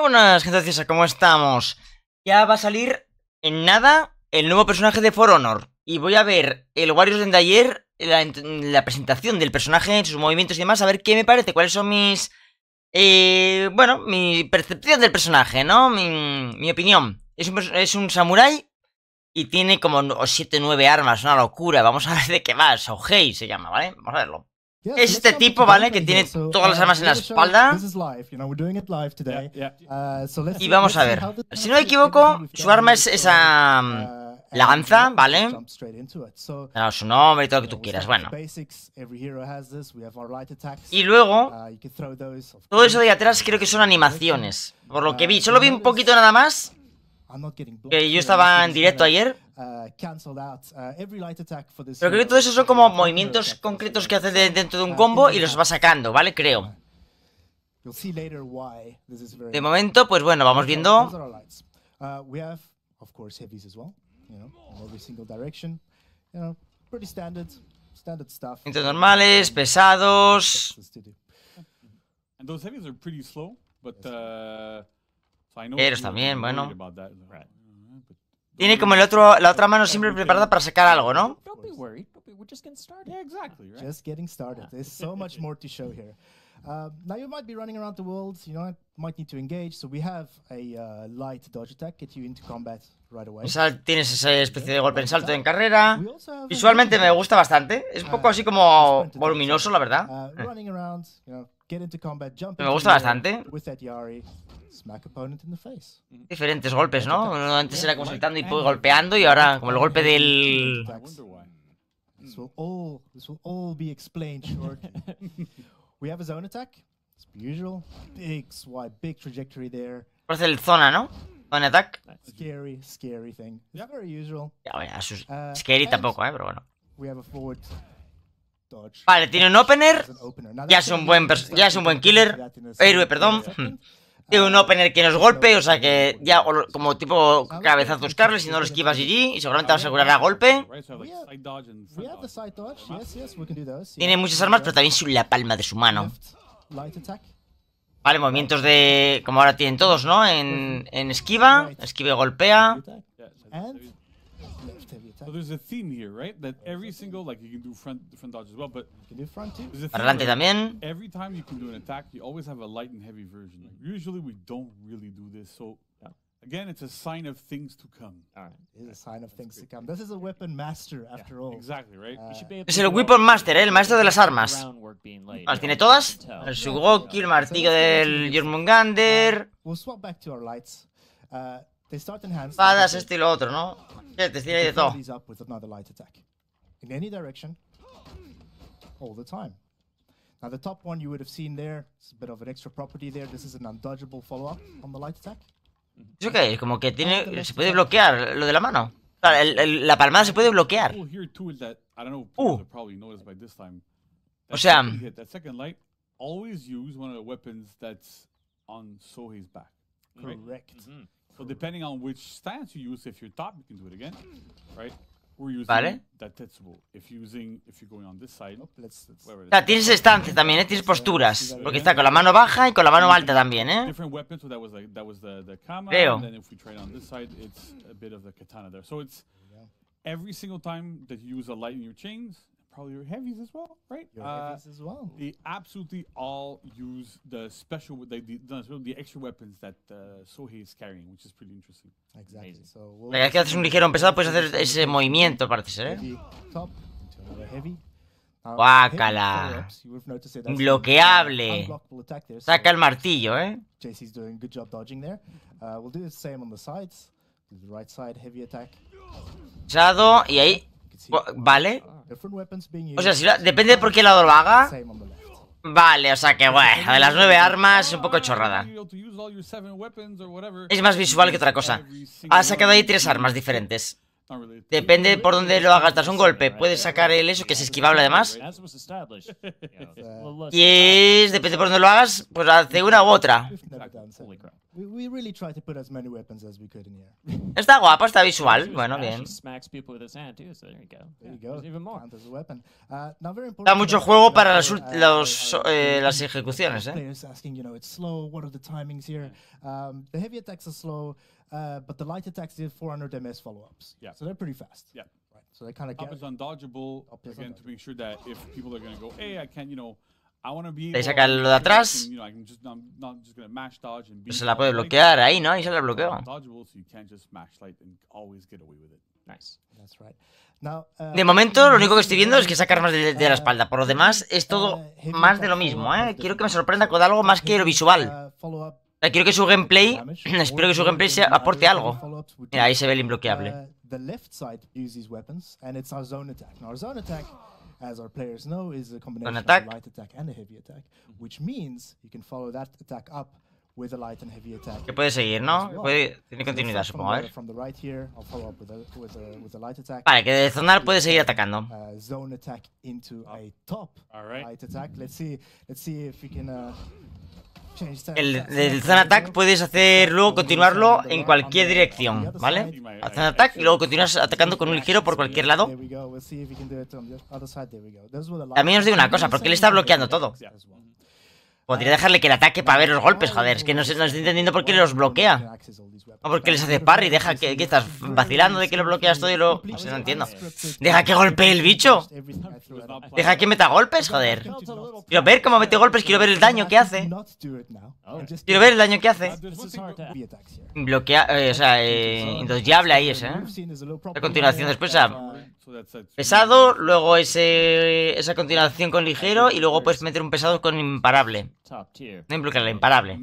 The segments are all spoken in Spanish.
Buenas, gente ¿cómo estamos? Ya va a salir en nada el nuevo personaje de For Honor. Y voy a ver el Warriors de ayer, la, presentación del personaje, sus movimientos y demás, a ver qué me parece, cuáles son mis... Eh, bueno, mi percepción del personaje, ¿no? Mi, opinión. Es un, samurai samurái y tiene como 7 9 armas, una locura. Vamos a ver de qué va. Sohei se llama, ¿vale? Vamos a verlo. Es Este tipo, ¿vale? Que tiene todas las uh, armas en la espalda. Y vamos a ver. Si no me equivoco, su arma es esa uh, mm, uh, lanza, ¿vale? su nombre y todo lo que tú quieras, bueno. Y luego, todo eso de atrás creo que son animaciones. Por lo que vi, solo vi un poquito nada más. Que yo estaba en directo ayer. Uh, uh, Pero creo que todo eso son como movimientos concretos que hace dentro de un uh, combo y los va sacando, ¿vale? Creo. De momento, pues bueno, vamos viendo. Movimientos normales, pesados. Pero también, bueno. Tiene como el otro, la otra mano siempre preparada para sacar algo, ¿no? Just getting started. There's so much more to show here. Uh, now you might be running around the world, you know, might need to engage, so we have a uh, light dodge attack, get you into combat right away. O sea, tienes esa especie de golpe en salto en carrera. Visualmente me gusta bastante, es un poco uh, así como voluminoso, la verdad. Me gusta bastante. Diferentes golpes, ¿no? Antes era como saltando y pues golpeando y ahora como el golpe del... Parece el zona, ¿no? Zona attack. Scary, scary uh, tampoco, ¿eh? Pero bueno. Vale, tiene un opener. Ya es un buen, ya es un buen killer. Héroe, perdón. Tiene un opener que nos golpe, o sea que ya como tipo cabezazos Carles, si no lo esquivas GG y seguramente va a a golpe. Tiene muchas armas, pero también su la palma de su mano. Vale, movimientos de... como ahora tienen todos, ¿no? En, en esquiva, esquiva y golpea. So there's a theme here, right? That every single, like you can do front front dodge as well, but front too. Adelante también. Every time you can do an attack, you always have a light and heavy version. Like, mm-hmm. usually we don't really do this, so Again, it's a sign of things to come. All right. It is a sign of things to come. This is a weapon master, after yeah, all. Exactly, right? Uh, es el weapon master, ¿eh? el maestro de las armas. Las tiene todas. El Sugoki, el martillo del Jormungander. Uh, we'll swap back to our lights. Uh, Espadas, esto y lo otro, ¿no? Que te tiene de todo. In any direction, all the time. Now the top one you would have seen there, it's a bit of an extra property there. This is an undodgeable follow-up on the light attack. ¿Eso qué? Como que tiene, se puede bloquear lo de la mano. El, el, la palmada se puede bloquear. Uh. O sea, mm. always use one of the weapons that's on Sohei's back. Correct. Mm -hmm. So depending on which stance you use, if you're top, you can do it again, right? We're using vale. that tetsubo. If using, if you're going on this side, let's, let's, o sea, tienes estancias también, ¿eh? Tienes posturas. Porque está con la mano baja y con la mano alta también, ¿eh? Different weapons, so that was like, that was the, the kama. Creo. And then if we try on this side, it's a bit of the katana there. So it's every single time that you use a light in your chains, probably your heavies as well, right? Your uh, heavies as well. They absolutely all use the special, the, the, the, the extra weapons that uh, Sohei is carrying, which is pretty interesting. Exactly. So we'll Venga, que haces un ligero pesado, puedes hacer ese movimiento, parece ser. ¿eh? Top, heavy. Guácala. Uh, Bloqueable. Saca el martillo, ¿eh? JC's doing good job dodging there. Uh, we'll do the same on the sides. The right side, heavy attack. y ahí. Vale. Uh, o sea, si depende de por qué lado lo haga. Vale, o sea que bueno, de las nueve armas un poco chorrada. Es más visual que otra cosa. Ah, ha sacado ahí tres armas diferentes. Depende por dónde lo hagas, das un golpe. Puedes sacar el eso, que es esquivable además. Y es, depende por dónde lo hagas, pues hace una u otra. Está guapa, está visual. Bueno, bien. Uh, da mucho juego para las, uh, los, eh, las ejecuciones, uh, ¿eh? Uh, but the light attacks did 400 MS follow-ups. Yeah. So they're pretty fast. Yeah. Right. So they kind of up is undodgeable up is again undodgeable. to make sure that if people are going to go, hey, I can't, you know, I want to be. Ahí saca lo de atrás. You know, I'm just Pues se la puede bloquear ahí, ¿no? y se la bloqueo. you can't just and always get away with it. Nice. That's right. Now, uh, de momento, lo único que estoy viendo es que uh, saca armas de, de la espalda. Por lo uh, demás, es uh, todo más de lo mismo. ¿eh? Quiero que me sorprenda con algo más que lo visual. Quiero que su gameplay, espero que su gameplay sea, aporte algo. Mira, ahí se ve el imbloqueable. Uh, as our players know, is a combination of a light attack and a heavy attack, which means you can follow that attack up with a light and heavy attack. Que puede seguir, ¿no? Puede, tiene continuidad, supongo, a From the right here, I'll follow up with a, with a, with a light attack. Vale, que de zonar puede seguir atacando. Uh, zone attack into a top right. light attack. Let's see, let's see if we can... Uh, el, del Zan Attack puedes hacer luego continuarlo en cualquier dirección, ¿vale? un Attack y luego continúas atacando con un ligero por cualquier lado. A os digo una cosa, porque le está bloqueando todo. Podría dejarle que le ataque para ver los golpes, joder. Es que no, se, no estoy entendiendo por qué los bloquea. O porque les hace parry. Deja que, estás vacilando de que lo bloqueas todo y lo... No sé, no entiendo. Deja que golpee el bicho. Deja que meta golpes, joder. Quiero ver cómo mete golpes. Quiero ver el daño que hace. Quiero ver el daño que hace. Bloquea... Eh, o sea, eh, entonces ahí ese, ¿eh? A continuación después, Pesado, luego ese, esa continuación con ligero y luego puedes meter un pesado con imparable. No la imparable.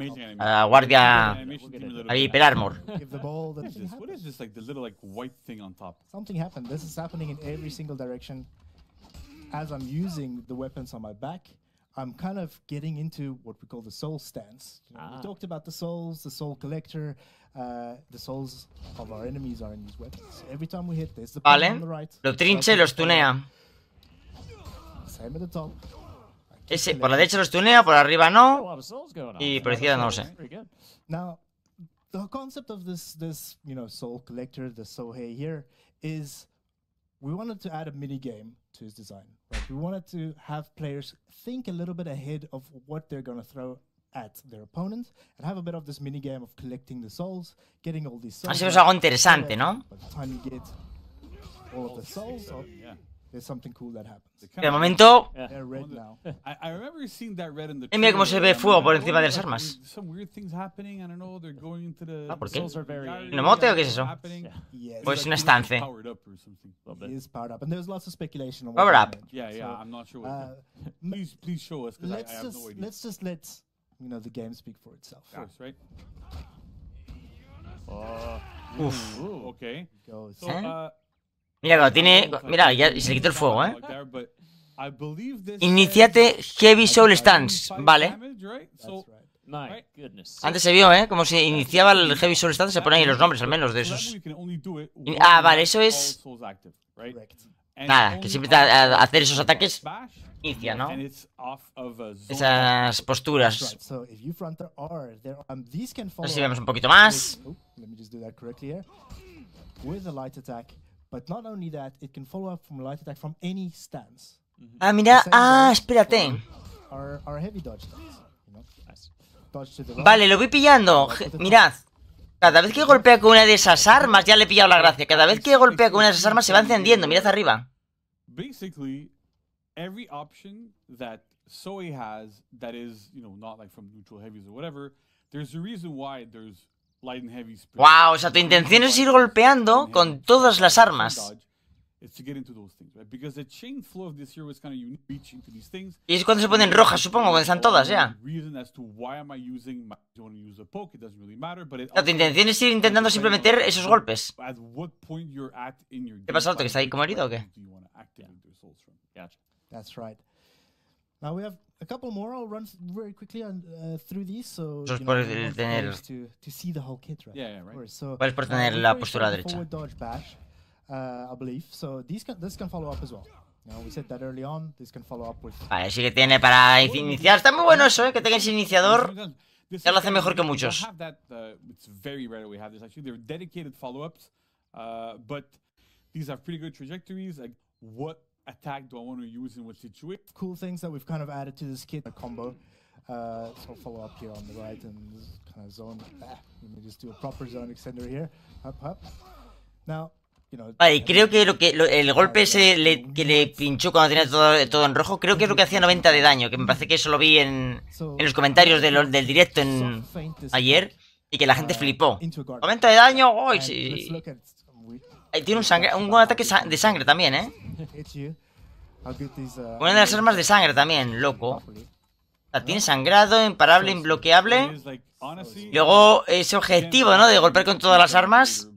guardia ahí hiper armor. As I'm using the weapons on my back, I'm kind of getting into what we call the soul stance. We ah. talked about the souls, the soul collector, Uh, the souls of our enemies are in these weapons. Every time we hit this, the vale. on the right. Lo trinche los tunea. Same at the top. Sí, por la derecha los tunea, por arriba no. Y por izquierda no lo sé. Now, the concept of this this, you know, soul collector, the Sohei here is we wanted to add a mini game to his design. Right? We wanted to have players think a little bit ahead of what they're going to throw at their opponents and have a bit of this mini game of collecting the souls, getting all these souls. Es algo interesante, ¿no? All of the souls, so, yeah. There's something cool that happens. De momento, yeah. y mira cómo se ve fuego por encima de las armas. Ah, ¿Por qué? ¿Un emote o qué es eso? Yeah. Pues un estance. Power up. Yeah, yeah, I'm not sure what. Uh, please, please show us. Let's just let's mira, tiene. Mira, ya se le quitó el fuego, ¿eh? Iniciate Heavy Soul Stance, vale. Antes se vio, ¿eh? Como si iniciaba el Heavy Soul Stance, se ponen ahí los nombres al menos de esos. Ah, vale, eso es. Nada, que siempre hacer esos ataques ¿no? Esas posturas. Um, si vemos un poquito más. Ah, mira, ah, espérate. Vale, lo voy pillando. Mirad. Cada vez que golpea con una de esas armas, ya le he pillado la gracia. Cada vez que golpea con una de esas armas se va encendiendo. Mirad arriba every option that Soy has that is, you know, not like from neutral heavies or whatever, there's a reason why there's light and heavy Wow, o sea, tu intención es ir golpeando con todas las armas. Y es cuando se ponen rojas, supongo, cuando están todas ya. O sea, tu intención es ir intentando siempre meter esos golpes. ¿Qué pasa, Otto? ¿Que está ahí como herido o qué? That's right. Now we have a couple more. I'll run very quickly on, uh, through these. So, you know, you tener... to, to see the whole kit, right? Yeah, right. so, ¿Cuál por uh, tener uh, la postura derecha? Forward dodge bash, uh, I believe. So these can, this can follow up as well. You know, we said that early on. This can follow up with... Vale, sí que tiene para iniciar. Está muy bueno eso, ¿eh? Que tengas iniciador. Ya lo hace mejor que muchos. Have that, uh, it's very rare we have this. Actually, they're dedicated follow-ups, uh, but these are pretty good trajectories. Like what attack do I want to use in what situation? Cool things that we've kind of added to this kit a combo. Uh, so follow up here on the right and kind of zone. Ah, let me just do a proper zone extender here. Hop, hop. Now, Vale, creo que lo que lo, el golpe ese le, que le pinchó cuando tenía todo, todo, en rojo, creo que es lo que hacía 90 de daño, que me parece que eso lo vi en, en los comentarios de lo, del directo en, ayer y que la gente uh, flipó. 90 de daño, oh, sí. Eh, tiene un, sangre, ataque de sangre también, ¿eh? Una de uh, las armas de sangre también, loco. tiene sangrado, imparable, pues, imbloqueable. Pues, Luego ese objetivo, ¿no? De golpear con todas las armas.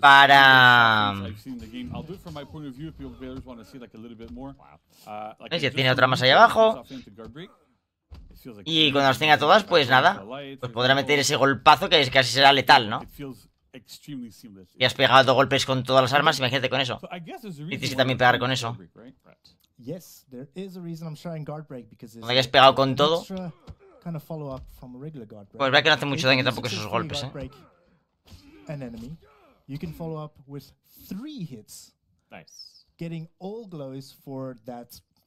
Para... Uh, tiene otra más allá abajo. Y cuando las tenga todas, pues nada. Pues podrá meter ese golpazo que casi será letal, ¿no? Y has pegado golpes con todas las armas, imagínate con eso. Necesitas también pegar con eso. Cuando hayas pegado con todo. Pues vea que no hace mucho daño tampoco esos golpes, ¿eh?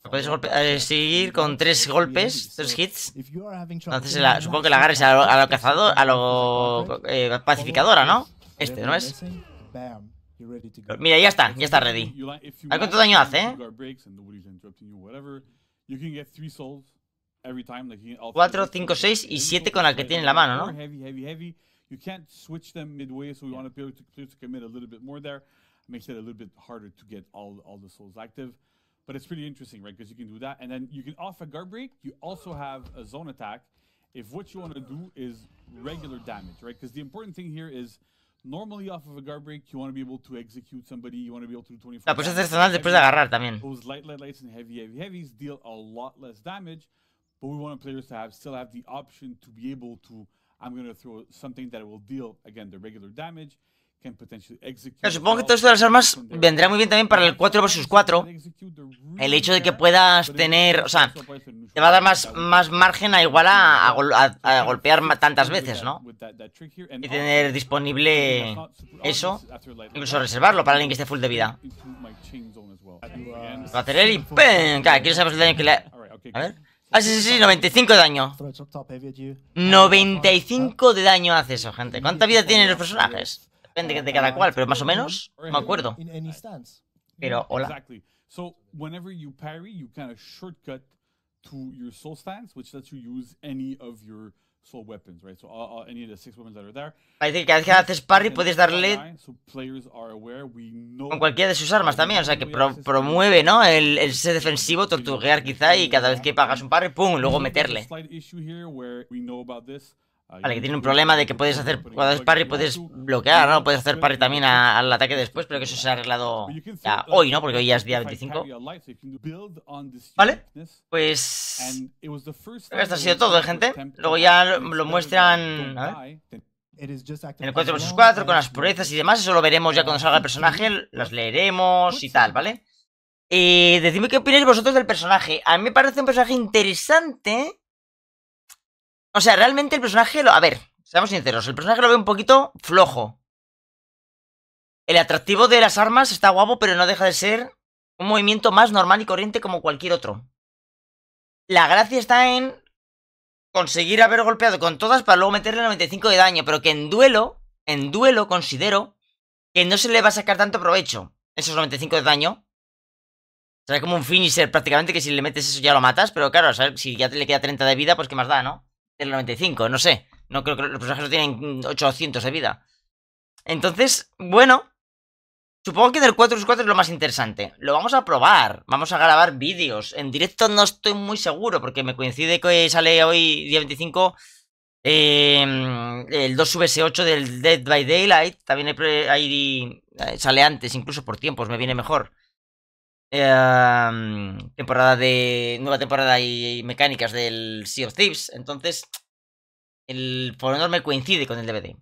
Puedes eh, seguir con tres golpes, tres hits. Entonces, supongo que la agarres a lo, a a lo eh, pacificadora, ¿no? Este, ¿no es? Mira, ya está, ya está ready. A ver cuánto daño hace, ¿eh? 4, 5, 6 y 7 con la que tiene en la mano, ¿no? You can't switch them midway, so we want to be able to, commit a little bit more there. Makes it a little bit harder to get all, all the souls active. But it's pretty interesting, right? Because you can do that. And then you can off a guard break. You also have a zone attack. If what you want to do is regular damage, right? Because the important thing here is Normally off of a guard break, you want to be able to execute somebody, you want to be able to do 24. La puedes hacer sonar después de agarrar también. Those light, light lights and heavy, heavy heavies deal a lot less damage, but we want players to have still have the option to be able to, I'm going to throw something that will deal, again, the regular damage, supongo que todo esto de las armas vendrá muy bien también para el 4 vs 4. El hecho de que puedas tener, o sea, te va a dar más, más margen a igual a, golpear tantas veces, ¿no? Y tener disponible eso, incluso reservarlo para alguien que esté full de vida. Va a hacer él y ¡pum! Claro, quiero saber el daño que le... A ver... Ah, sí, sí, sí, 95 de daño. 95 de daño hace eso, gente. ¿Cuánta vida tienen los personajes? depende de cada cual, pero más o menos me acuerdo. Pero hola. So whenever you parry, you kind of shortcut to your soul stance, which lets you use any of your soul weapons, right? So uh, uh, any of the six weapons that are there. Parece que cada vez que haces parry puedes darle con cualquiera de sus armas también, o sea que pro promueve, ¿no? El, el ser defensivo, tortuguear quizá y cada vez que pagas un parry, pum, luego meterle. Vale, que tiene un problema de que puedes hacer cuando haces parry puedes bloquear, ¿no? Puedes hacer parry también al ataque después, pero que eso se ha arreglado ya hoy, ¿no? Porque hoy ya es día 25. Vale, pues esto ha sido todo, ¿eh, gente. Luego ya lo, muestran... ¿eh? A En el 4 vs 4, con las proezas y demás, eso lo veremos ya cuando salga el personaje, las leeremos y tal, ¿vale? Y eh, decidme qué opináis vosotros del personaje. A mí me parece un personaje interesante, o sea, realmente el personaje lo. A ver, seamos sinceros, el personaje lo ve un poquito flojo. El atractivo de las armas está guapo, pero no deja de ser un movimiento más normal y corriente como cualquier otro. La gracia está en conseguir haber golpeado con todas para luego meterle 95 de daño, pero que en duelo, en duelo considero que no se le va a sacar tanto provecho. Esos 95 de daño. Será como un finisher prácticamente, que si le metes eso ya lo matas, pero claro, si ya te le queda 30 de vida, pues qué más da, ¿no? del 95, no sé. No creo que los personajes tienen 800 de vida. Entonces, bueno, Supongo que del 4x4 es lo más interesante. Lo vamos a probar. Vamos a grabar vídeos. En directo no estoy muy seguro porque me coincide que sale hoy, día 25, em, el 2VS8 del Dead by Daylight. También hay, eh, sale antes, incluso por tiempos, me viene mejor. Em, temporada de. Nueva temporada y, mecánicas del Sea of Thieves. Entonces, el foro enorme coincide con el DVD.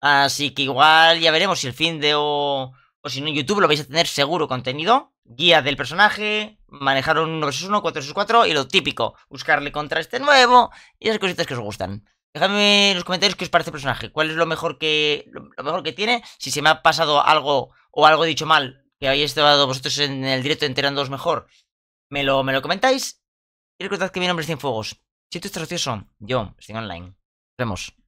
Así que igual ya veremos si el fin de o, si no en YouTube lo vais a tener seguro contenido. Guía del personaje, manejar un 1 vs 1, 4 vs 4 y lo típico, buscarle contra este nuevo y esas cositas que os gustan. Dejadme en los comentarios qué os parece el personaje, cuál es lo mejor que lo mejor que tiene, si se me ha pasado algo o algo dicho mal, que habéis estado vosotros en el directo enterándoos mejor, me lo, me lo comentáis. Y recordad que mi nombre es Cienfuegos. Si tú estás ocioso, yo estoy online. Nos vemos.